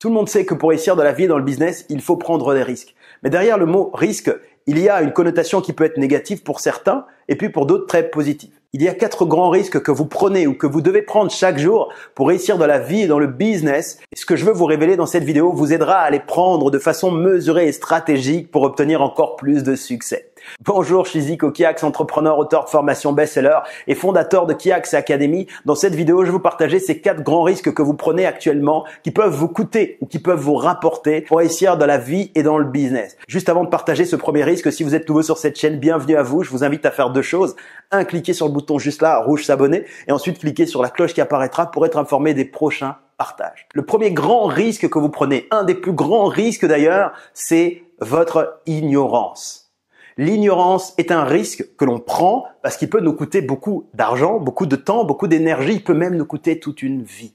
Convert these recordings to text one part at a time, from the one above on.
Tout le monde sait que pour réussir dans la vie et dans le business, il faut prendre des risques. Mais derrière le mot risque, il y a une connotation qui peut être négative pour certains et puis pour d'autres très positive. Il y a quatre grands risques que vous prenez ou que vous devez prendre chaque jour pour réussir dans la vie et dans le business. ce que je veux vous révéler dans cette vidéo vous aidera à les prendre de façon mesurée et stratégique pour obtenir encore plus de succès. Bonjour, je suis Zico Kiax, entrepreneur, auteur de formation best-seller et fondateur de Kiax Academy. Dans cette vidéo, je vais vous partager ces quatre grands risques que vous prenez actuellement qui peuvent vous coûter ou qui peuvent vous rapporter pour réussir dans la vie et dans le business. Juste avant de partager ce premier risque, si vous êtes nouveau sur cette chaîne, bienvenue à vous. Je vous invite à faire deux choses. Un, cliquez sur le bouton juste là, rouge s'abonner et ensuite cliquez sur la cloche qui apparaîtra pour être informé des prochains partages. Le premier grand risque que vous prenez, un des plus grands risques d'ailleurs, c'est votre ignorance. L'ignorance est un risque que l'on prend parce qu'il peut nous coûter beaucoup d'argent, beaucoup de temps, beaucoup d'énergie, il peut même nous coûter toute une vie.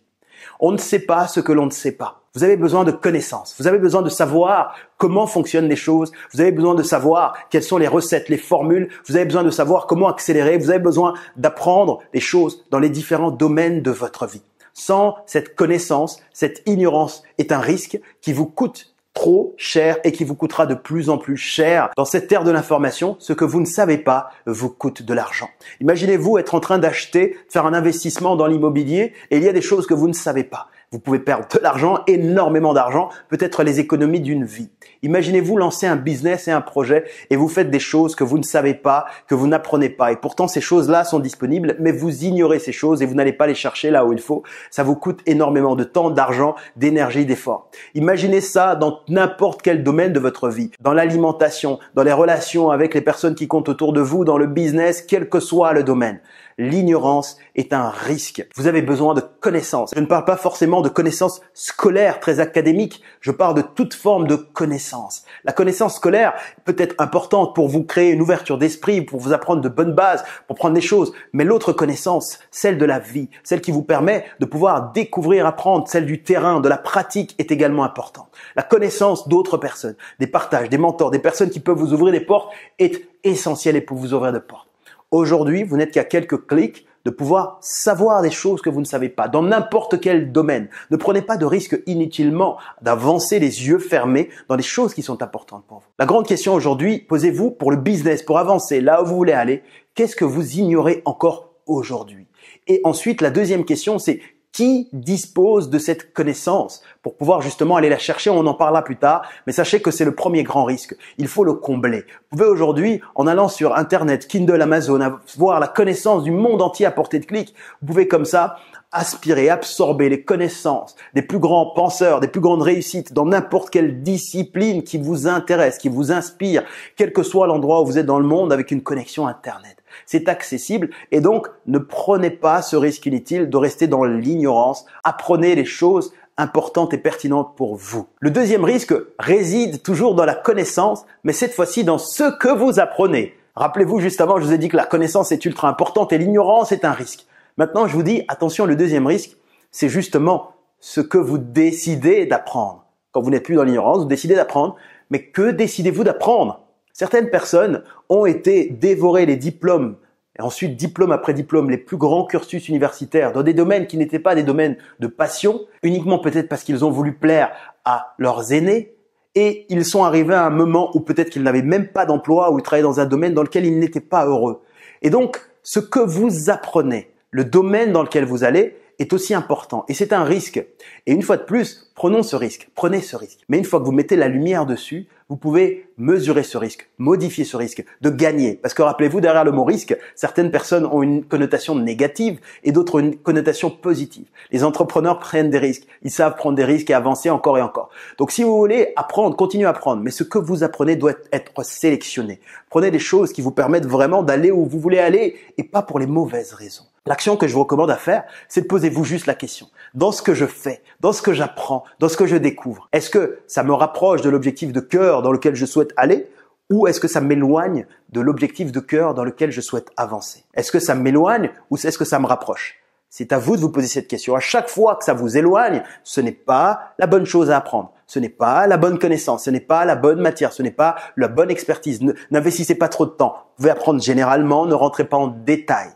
On ne sait pas ce que l'on ne sait pas. Vous avez besoin de connaissances, vous avez besoin de savoir comment fonctionnent les choses, vous avez besoin de savoir quelles sont les recettes, les formules, vous avez besoin de savoir comment accélérer, vous avez besoin d'apprendre les choses dans les différents domaines de votre vie. Sans cette connaissance, cette ignorance est un risque qui vous coûte trop cher et qui vous coûtera de plus en plus cher. Dans cette ère de l'information, ce que vous ne savez pas vous coûte de l'argent. Imaginez-vous être en train d'acheter, de faire un investissement dans l'immobilier et il y a des choses que vous ne savez pas. Vous pouvez perdre de l'argent, énormément d'argent, peut-être les économies d'une vie. Imaginez-vous lancer un business et un projet et vous faites des choses que vous ne savez pas, que vous n'apprenez pas. Et pourtant, ces choses-là sont disponibles, mais vous ignorez ces choses et vous n'allez pas les chercher là où il faut. Ça vous coûte énormément de temps, d'argent, d'énergie, d'effort. Imaginez ça dans n'importe quel domaine de votre vie. Dans l'alimentation, dans les relations avec les personnes qui comptent autour de vous, dans le business, quel que soit le domaine l'ignorance est un risque. Vous avez besoin de connaissances. Je ne parle pas forcément de connaissances scolaires, très académiques. Je parle de toute forme de connaissances. La connaissance scolaire peut être importante pour vous créer une ouverture d'esprit, pour vous apprendre de bonnes bases, pour prendre des choses. Mais l'autre connaissance, celle de la vie, celle qui vous permet de pouvoir découvrir, apprendre, celle du terrain, de la pratique est également importante. La connaissance d'autres personnes, des partages, des mentors, des personnes qui peuvent vous ouvrir des portes est essentielle et pour vous ouvrir des portes. Aujourd'hui, vous n'êtes qu'à quelques clics de pouvoir savoir des choses que vous ne savez pas dans n'importe quel domaine. Ne prenez pas de risques inutilement d'avancer les yeux fermés dans des choses qui sont importantes pour vous. La grande question aujourd'hui, posez-vous pour le business, pour avancer là où vous voulez aller, qu'est-ce que vous ignorez encore aujourd'hui Et ensuite, la deuxième question, c'est qui dispose de cette connaissance pour pouvoir justement aller la chercher. On en parlera plus tard, mais sachez que c'est le premier grand risque. Il faut le combler. Vous pouvez aujourd'hui, en allant sur Internet, Kindle, Amazon, voir la connaissance du monde entier à portée de clic. Vous pouvez comme ça aspirer, absorber les connaissances des plus grands penseurs, des plus grandes réussites dans n'importe quelle discipline qui vous intéresse, qui vous inspire, quel que soit l'endroit où vous êtes dans le monde avec une connexion Internet c'est accessible et donc ne prenez pas ce risque inutile de rester dans l'ignorance, apprenez les choses importantes et pertinentes pour vous. Le deuxième risque réside toujours dans la connaissance, mais cette fois-ci dans ce que vous apprenez. Rappelez-vous juste avant, je vous ai dit que la connaissance est ultra importante et l'ignorance est un risque. Maintenant, je vous dis, attention, le deuxième risque, c'est justement ce que vous décidez d'apprendre. Quand vous n'êtes plus dans l'ignorance, vous décidez d'apprendre, mais que décidez-vous d'apprendre Certaines personnes ont été dévorées les diplômes et ensuite diplôme après diplôme, les plus grands cursus universitaires dans des domaines qui n'étaient pas des domaines de passion, uniquement peut-être parce qu'ils ont voulu plaire à leurs aînés, et ils sont arrivés à un moment où peut-être qu'ils n'avaient même pas d'emploi, ou ils travaillaient dans un domaine dans lequel ils n'étaient pas heureux. Et donc, ce que vous apprenez, le domaine dans lequel vous allez, est aussi important. Et c'est un risque. Et une fois de plus, prenons ce risque, prenez ce risque. Mais une fois que vous mettez la lumière dessus, vous pouvez mesurer ce risque, modifier ce risque, de gagner. Parce que rappelez-vous, derrière le mot risque, certaines personnes ont une connotation négative et d'autres une connotation positive. Les entrepreneurs prennent des risques. Ils savent prendre des risques et avancer encore et encore. Donc si vous voulez apprendre, continuez à apprendre. Mais ce que vous apprenez doit être sélectionné. Prenez des choses qui vous permettent vraiment d'aller où vous voulez aller et pas pour les mauvaises raisons. L'action que je vous recommande à faire, c'est de poser vous juste la question. Dans ce que je fais, dans ce que j'apprends, dans ce que je découvre, est-ce que ça me rapproche de l'objectif de cœur dans lequel je souhaite aller ou est-ce que ça m'éloigne de l'objectif de cœur dans lequel je souhaite avancer Est-ce que ça m'éloigne ou est-ce que ça me rapproche C'est à vous de vous poser cette question. À chaque fois que ça vous éloigne, ce n'est pas la bonne chose à apprendre, ce n'est pas la bonne connaissance, ce n'est pas la bonne matière, ce n'est pas la bonne expertise. N'investissez pas trop de temps. Vous pouvez apprendre généralement, ne rentrez pas en détail.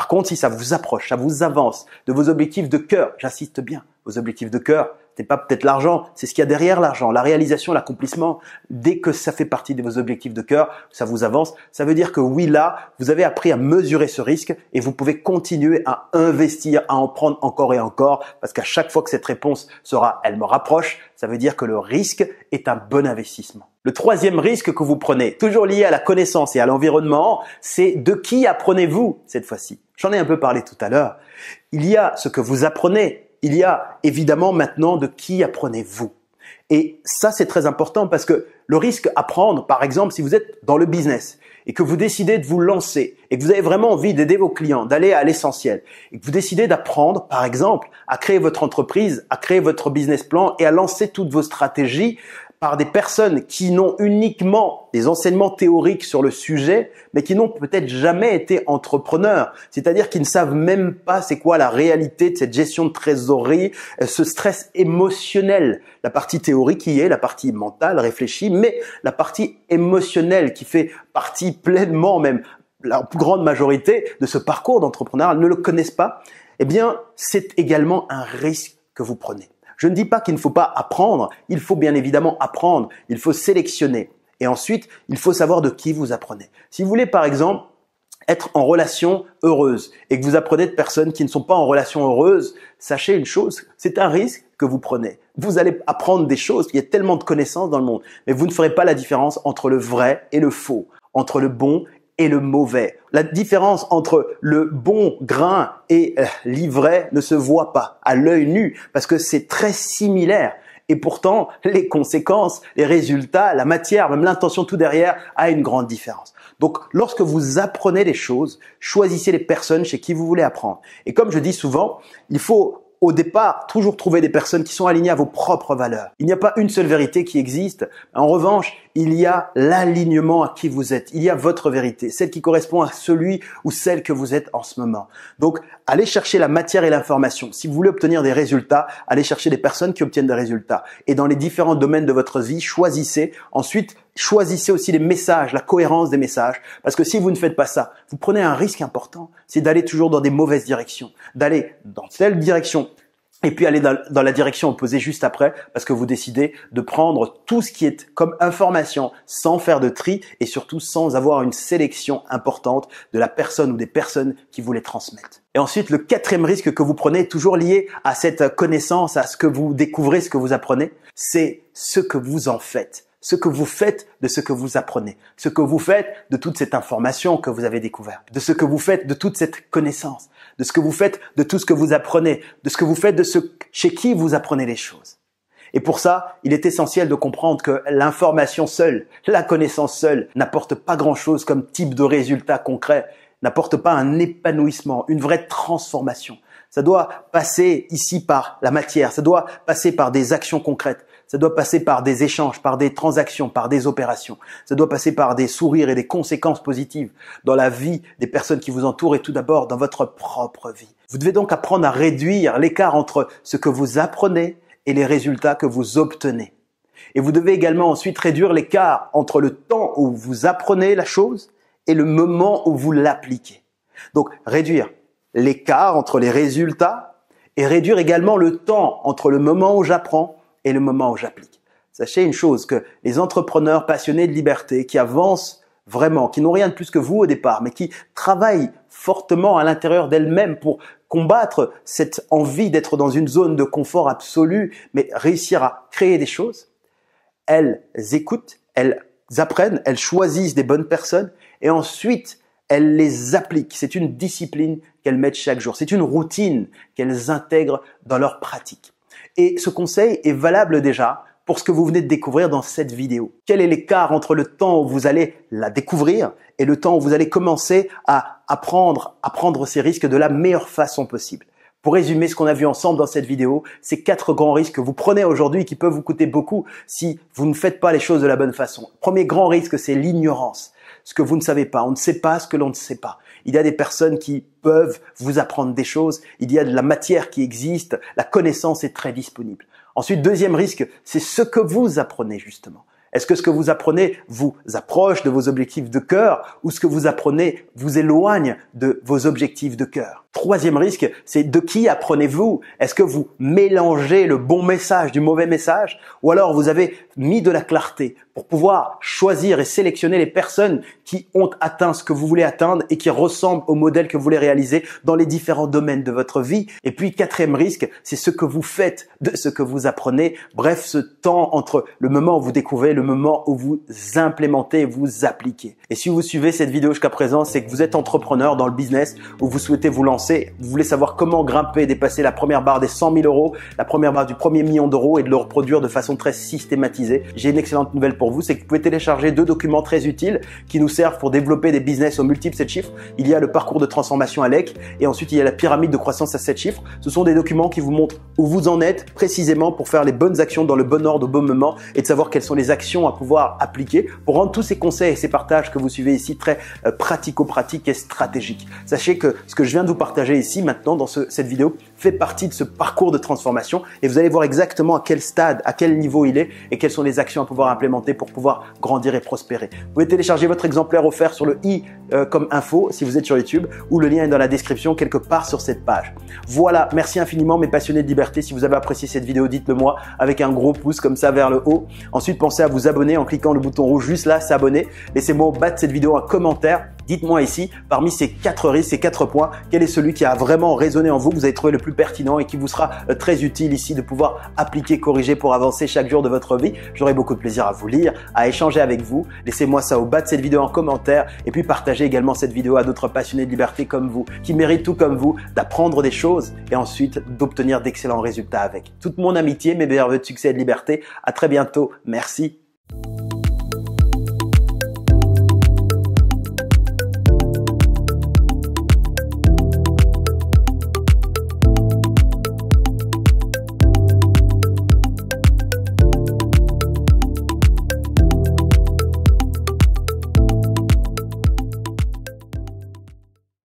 Par contre, si ça vous approche, ça vous avance de vos objectifs de cœur, j'insiste bien, vos objectifs de cœur, n'est pas peut-être l'argent, c'est ce qu'il y a derrière l'argent, la réalisation, l'accomplissement. Dès que ça fait partie de vos objectifs de cœur, ça vous avance. Ça veut dire que oui, là, vous avez appris à mesurer ce risque et vous pouvez continuer à investir, à en prendre encore et encore, parce qu'à chaque fois que cette réponse sera, elle me rapproche, ça veut dire que le risque est un bon investissement. Le troisième risque que vous prenez, toujours lié à la connaissance et à l'environnement, c'est de qui apprenez-vous cette fois-ci J'en ai un peu parlé tout à l'heure. Il y a ce que vous apprenez il y a évidemment maintenant de qui apprenez-vous. Et ça, c'est très important parce que le risque à prendre, par exemple, si vous êtes dans le business et que vous décidez de vous lancer et que vous avez vraiment envie d'aider vos clients, d'aller à l'essentiel et que vous décidez d'apprendre, par exemple, à créer votre entreprise, à créer votre business plan et à lancer toutes vos stratégies par des personnes qui n'ont uniquement des enseignements théoriques sur le sujet, mais qui n'ont peut-être jamais été entrepreneurs. C'est-à-dire qui ne savent même pas c'est quoi la réalité de cette gestion de trésorerie, euh, ce stress émotionnel. La partie théorique qui est, la partie mentale réfléchie, mais la partie émotionnelle qui fait partie pleinement même, la grande majorité de ce parcours d'entrepreneur ne le connaissent pas. Eh bien, c'est également un risque que vous prenez. Je ne dis pas qu'il ne faut pas apprendre, il faut bien évidemment apprendre, il faut sélectionner. Et ensuite, il faut savoir de qui vous apprenez. Si vous voulez, par exemple, être en relation heureuse et que vous apprenez de personnes qui ne sont pas en relation heureuse, sachez une chose, c'est un risque que vous prenez. Vous allez apprendre des choses, il y a tellement de connaissances dans le monde, mais vous ne ferez pas la différence entre le vrai et le faux, entre le bon et le mauvais. La différence entre le bon grain et euh, l'ivraie ne se voit pas à l'œil nu parce que c'est très similaire. Et pourtant, les conséquences, les résultats, la matière, même l'intention tout derrière a une grande différence. Donc, lorsque vous apprenez les choses, choisissez les personnes chez qui vous voulez apprendre. Et comme je dis souvent, il faut au départ, toujours trouver des personnes qui sont alignées à vos propres valeurs. Il n'y a pas une seule vérité qui existe. En revanche, il y a l'alignement à qui vous êtes, il y a votre vérité, celle qui correspond à celui ou celle que vous êtes en ce moment. Donc, allez chercher la matière et l'information. Si vous voulez obtenir des résultats, allez chercher des personnes qui obtiennent des résultats. Et dans les différents domaines de votre vie, choisissez. Ensuite, choisissez aussi les messages, la cohérence des messages. Parce que si vous ne faites pas ça, vous prenez un risque important. C'est d'aller toujours dans des mauvaises directions. D'aller dans telle direction et puis aller dans, la direction opposée juste après parce que vous décidez de prendre tout ce qui est comme information sans faire de tri et surtout sans avoir une sélection importante de la personne ou des personnes qui vous les transmettent. Et ensuite, le quatrième risque que vous prenez, toujours lié à cette connaissance, à ce que vous découvrez, ce que vous apprenez, c'est ce que vous en faites ce que vous faites de ce que vous apprenez, ce que vous faites de toute cette information que vous avez découverte, de ce que vous faites de toute cette connaissance, de ce que vous faites de tout ce que vous apprenez, de ce que vous faites de ce chez qui vous apprenez les choses. Et pour ça, il est essentiel de comprendre que l'information seule, la connaissance seule, n'apporte pas grand-chose comme type de résultat concret, n'apporte pas un épanouissement, une vraie transformation. Ça doit passer ici par la matière, ça doit passer par des actions concrètes, ça doit passer par des échanges, par des transactions, par des opérations. Ça doit passer par des sourires et des conséquences positives dans la vie des personnes qui vous entourent et tout d'abord dans votre propre vie. Vous devez donc apprendre à réduire l'écart entre ce que vous apprenez et les résultats que vous obtenez. Et vous devez également ensuite réduire l'écart entre le temps où vous apprenez la chose et le moment où vous l'appliquez. Donc réduire l'écart entre les résultats et réduire également le temps entre le moment où j'apprends et le moment où j'applique. Sachez une chose, que les entrepreneurs passionnés de liberté qui avancent vraiment, qui n'ont rien de plus que vous au départ, mais qui travaillent fortement à l'intérieur d'elles-mêmes pour combattre cette envie d'être dans une zone de confort absolu, mais réussir à créer des choses, elles écoutent, elles apprennent, elles choisissent des bonnes personnes et ensuite elles les appliquent. C'est une discipline qu'elles mettent chaque jour, c'est une routine qu'elles intègrent dans leur pratique. Et ce conseil est valable déjà pour ce que vous venez de découvrir dans cette vidéo. Quel est l'écart entre le temps où vous allez la découvrir et le temps où vous allez commencer à apprendre à prendre ces risques de la meilleure façon possible pour résumer ce qu'on a vu ensemble dans cette vidéo, ces quatre grands risques que vous prenez aujourd'hui qui peuvent vous coûter beaucoup si vous ne faites pas les choses de la bonne façon. Premier grand risque, c'est l'ignorance. Ce que vous ne savez pas. On ne sait pas ce que l'on ne sait pas il y a des personnes qui peuvent vous apprendre des choses, il y a de la matière qui existe, la connaissance est très disponible. Ensuite, deuxième risque, c'est ce que vous apprenez justement. Est-ce que ce que vous apprenez vous approche de vos objectifs de cœur ou ce que vous apprenez vous éloigne de vos objectifs de cœur Troisième risque, c'est de qui apprenez-vous Est-ce que vous mélangez le bon message du mauvais message Ou alors vous avez mis de la clarté pour pouvoir choisir et sélectionner les personnes qui ont atteint ce que vous voulez atteindre et qui ressemblent au modèle que vous voulez réaliser dans les différents domaines de votre vie. Et puis quatrième risque, c'est ce que vous faites de ce que vous apprenez. Bref, ce temps entre le moment où vous découvrez le moment où vous implémentez et vous appliquez. Et si vous suivez cette vidéo jusqu'à présent, c'est que vous êtes entrepreneur dans le business ou vous souhaitez vous lancer vous voulez savoir comment grimper, dépasser la première barre des 100 000 euros, la première barre du premier million d'euros et de le reproduire de façon très systématisée. J'ai une excellente nouvelle pour vous, c'est que vous pouvez télécharger deux documents très utiles qui nous servent pour développer des business aux multiples 7 chiffres. Il y a le parcours de transformation à l'EC et ensuite il y a la pyramide de croissance à 7 chiffres. Ce sont des documents qui vous montrent où vous en êtes précisément pour faire les bonnes actions dans le bon ordre au bon moment et de savoir quelles sont les actions à pouvoir appliquer pour rendre tous ces conseils et ces partages que vous suivez ici très euh, pratico-pratiques et stratégiques. Sachez que ce que je viens de vous partager partager ici maintenant dans cette vidéo fait partie de ce parcours de transformation et vous allez voir exactement à quel stade, à quel niveau il est et quelles sont les actions à pouvoir implémenter pour pouvoir grandir et prospérer. Vous pouvez télécharger votre exemplaire offert sur le i euh, comme info si vous êtes sur YouTube ou le lien est dans la description quelque part sur cette page. Voilà, merci infiniment mes passionnés de liberté. Si vous avez apprécié cette vidéo, dites-le moi avec un gros pouce comme ça vers le haut. Ensuite, pensez à vous abonner en cliquant le bouton rouge juste là, s'abonner. Laissez-moi au bas de cette vidéo un commentaire. Dites-moi ici, parmi ces quatre risques, ces quatre points, quel est celui qui a vraiment résonné en vous, que vous avez trouvé le plus pertinent et qui vous sera euh, très utile ici de pouvoir appliquer, corriger pour avancer chaque jour de votre vie. J'aurai beaucoup de plaisir à vous lire, à échanger avec vous. Laissez-moi ça au bas de cette vidéo en commentaire et puis partagez également cette vidéo à d'autres passionnés de liberté comme vous qui méritent tout comme vous d'apprendre des choses et ensuite d'obtenir d'excellents résultats avec. Toute mon amitié, mes meilleurs voeux de succès et de liberté. À très bientôt. Merci.